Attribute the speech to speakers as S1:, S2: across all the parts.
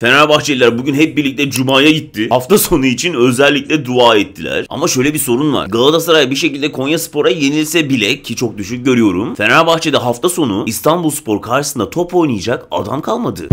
S1: Fenerbahçeliler bugün hep birlikte Cuma'ya gitti. Hafta sonu için özellikle dua ettiler. Ama şöyle bir sorun var. Galatasaray bir şekilde Konya Spor'a yenilse bile ki çok düşük görüyorum. Fenerbahçe'de hafta sonu İstanbul Spor karşısında top oynayacak adam kalmadı.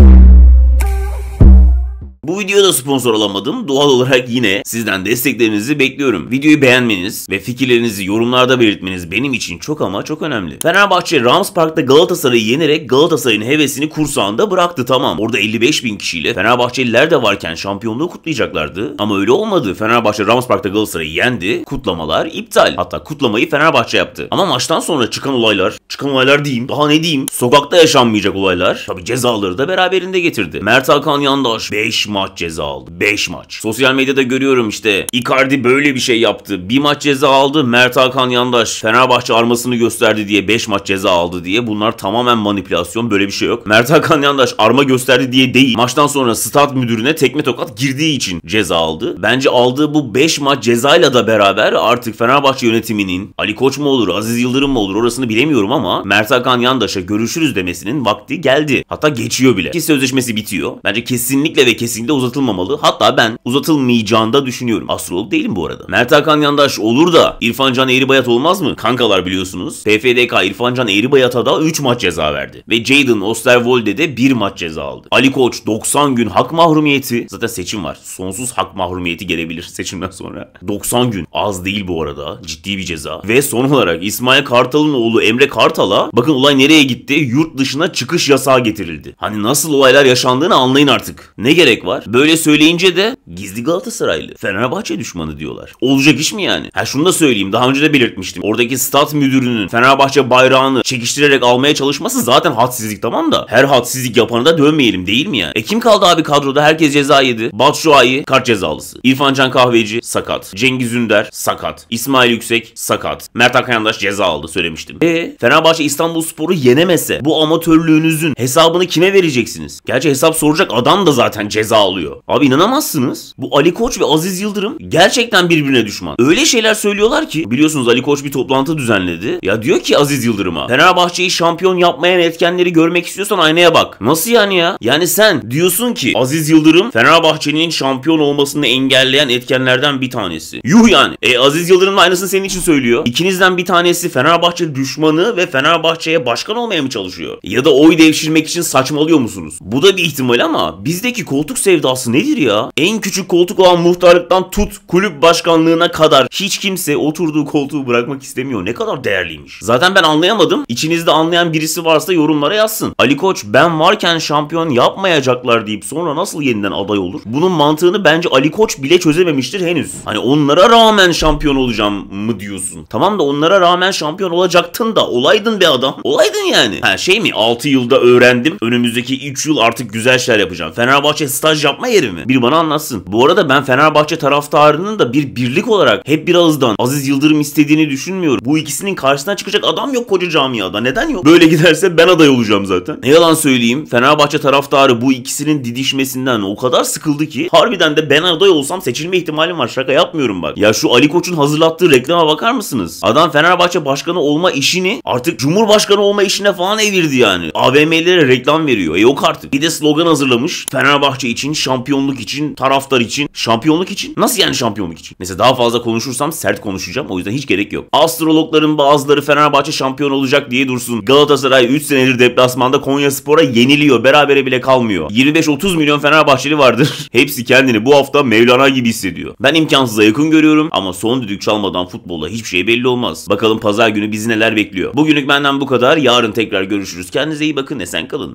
S1: Bu videoda sponsor alamadım. Doğal olarak yine sizden desteklerinizi bekliyorum. Videoyu beğenmeniz ve fikirlerinizi yorumlarda belirtmeniz benim için çok ama çok önemli. Fenerbahçe Rams Park'ta Galatasaray'ı yenerek Galatasaray'ın hevesini kursağında bıraktı tamam. Orada 55 bin kişiyle Fenerbahçeliler de varken şampiyonluğu kutlayacaklardı. Ama öyle olmadı. Fenerbahçe Rams Park'ta Galatasaray'ı yendi. Kutlamalar iptal. Hatta kutlamayı Fenerbahçe yaptı. Ama maçtan sonra çıkan olaylar, çıkan olaylar diyeyim, daha ne diyeyim, sokakta yaşanmayacak olaylar. Tabi cezaları da beraberinde getirdi. Mert Hakan Yandaş 5 maç ceza aldı. 5 maç. Sosyal medyada görüyorum işte Icardi böyle bir şey yaptı. Bir maç ceza aldı. Mert Hakan Yandaş Fenerbahçe armasını gösterdi diye 5 maç ceza aldı diye. Bunlar tamamen manipülasyon. Böyle bir şey yok. Mert Hakan Yandaş arma gösterdi diye değil. Maçtan sonra stat müdürüne tekme tokat girdiği için ceza aldı. Bence aldığı bu 5 maç cezayla da beraber artık Fenerbahçe yönetiminin Ali Koç mu olur, Aziz Yıldırım mı olur orasını bilemiyorum ama Mert Hakan Yandaş'a görüşürüz demesinin vakti geldi. Hatta geçiyor bile. Ki sözleşmesi bitiyor. Bence kesinlikle ve kesinlikle şekilde uzatılmamalı. Hatta ben uzatılmayacağını da düşünüyorum. Astrolog değilim bu arada. Mert Hakan Yandaş olur da İrfan Can Eğribayat olmaz mı? Kankalar biliyorsunuz. PFDK İrfan Can Eğribayat'a da 3 maç ceza verdi. Ve Jaden Osterwolde de 1 maç ceza aldı. Ali Koç 90 gün hak mahrumiyeti. Zaten seçim var. Sonsuz hak mahrumiyeti gelebilir seçimden sonra. 90 gün. Az değil bu arada. Ciddi bir ceza. Ve son olarak İsmail Kartal'ın oğlu Emre Kartal'a bakın olay nereye gitti? Yurt dışına çıkış yasağı getirildi. Hani nasıl olaylar yaşandığını anlayın artık. Ne gerek var? var. Böyle söyleyince de gizli Galatasaraylı, Fenerbahçe düşmanı diyorlar. Olacak iş mi yani? Ha şunu da söyleyeyim daha önce de belirtmiştim. Oradaki stat müdürünün Fenerbahçe bayrağını çekiştirerek almaya çalışması zaten hadsizlik tamam da. Her hadsizlik yapanı da dönmeyelim değil mi yani? E kim kaldı abi kadroda? Herkes ceza yedi. Batshuayi kart cezalısı. İrfan Can Kahveci sakat. Cengiz Ünder sakat. İsmail Yüksek sakat. Mert Akayandaş ceza aldı söylemiştim. E Fenerbahçe İstanbul Sporu yenemese bu amatörlüğünüzün hesabını kime vereceksiniz? Gerçi hesap soracak adam da zaten ceza sağlıyor. Abi inanamazsınız. Bu Ali Koç ve Aziz Yıldırım gerçekten birbirine düşman. Öyle şeyler söylüyorlar ki biliyorsunuz Ali Koç bir toplantı düzenledi. Ya diyor ki Aziz Yıldırım'a Fenerbahçe'yi şampiyon yapmayan etkenleri görmek istiyorsan aynaya bak. Nasıl yani ya? Yani sen diyorsun ki Aziz Yıldırım Fenerbahçe'nin şampiyon olmasını engelleyen etkenlerden bir tanesi. Yuh yani. E Aziz Yıldırım da aynısını senin için söylüyor. İkinizden bir tanesi Fenerbahçe düşmanı ve Fenerbahçe'ye başkan olmaya mı çalışıyor? Ya da oy devşirmek için saçmalıyor musunuz? Bu da bir ihtimal ama bizdeki koltuk sevdası sevdası nedir ya? En küçük koltuk olan muhtarlıktan tut kulüp başkanlığına kadar hiç kimse oturduğu koltuğu bırakmak istemiyor. Ne kadar değerliymiş. Zaten ben anlayamadım. İçinizde anlayan birisi varsa yorumlara yazsın. Ali Koç ben varken şampiyon yapmayacaklar deyip sonra nasıl yeniden aday olur? Bunun mantığını bence Ali Koç bile çözememiştir henüz. Hani onlara rağmen şampiyon olacağım mı diyorsun? Tamam da onlara rağmen şampiyon olacaktın da olaydın be adam. Olaydın yani. Ha şey mi 6 yılda öğrendim. Önümüzdeki 3 yıl artık güzel şeyler yapacağım. Fenerbahçe staj yapma yeri mi? Bir bana anlatsın. Bu arada ben Fenerbahçe taraftarının da bir birlik olarak hep bir ağızdan Aziz Yıldırım istediğini düşünmüyorum. Bu ikisinin karşısına çıkacak adam yok koca camiada. Neden yok? Böyle giderse ben aday olacağım zaten. Ne yalan söyleyeyim. Fenerbahçe taraftarı bu ikisinin didişmesinden o kadar sıkıldı ki harbiden de ben aday olsam seçilme ihtimalim var. Şaka yapmıyorum bak. Ya şu Ali Koç'un hazırlattığı reklama bakar mısınız? Adam Fenerbahçe başkanı olma işini artık Cumhurbaşkanı olma işine falan evirdi yani. AVM'lere reklam veriyor. E yok artık. Bir de slogan hazırlamış. Fenerbahçe için için, şampiyonluk için, taraftar için, şampiyonluk için. Nasıl yani şampiyonluk için? Neyse daha fazla konuşursam sert konuşacağım. O yüzden hiç gerek yok. Astrologların bazıları Fenerbahçe şampiyon olacak diye dursun. Galatasaray 3 senedir deplasmanda Konya Spor'a yeniliyor. Berabere bile kalmıyor. 25-30 milyon Fenerbahçeli vardır. Hepsi kendini bu hafta Mevlana gibi hissediyor. Ben imkansıza yakın görüyorum ama son düdük çalmadan futbolda hiçbir şey belli olmaz. Bakalım pazar günü bizi neler bekliyor. Bugünlük benden bu kadar. Yarın tekrar görüşürüz. Kendinize iyi bakın. Esen kalın.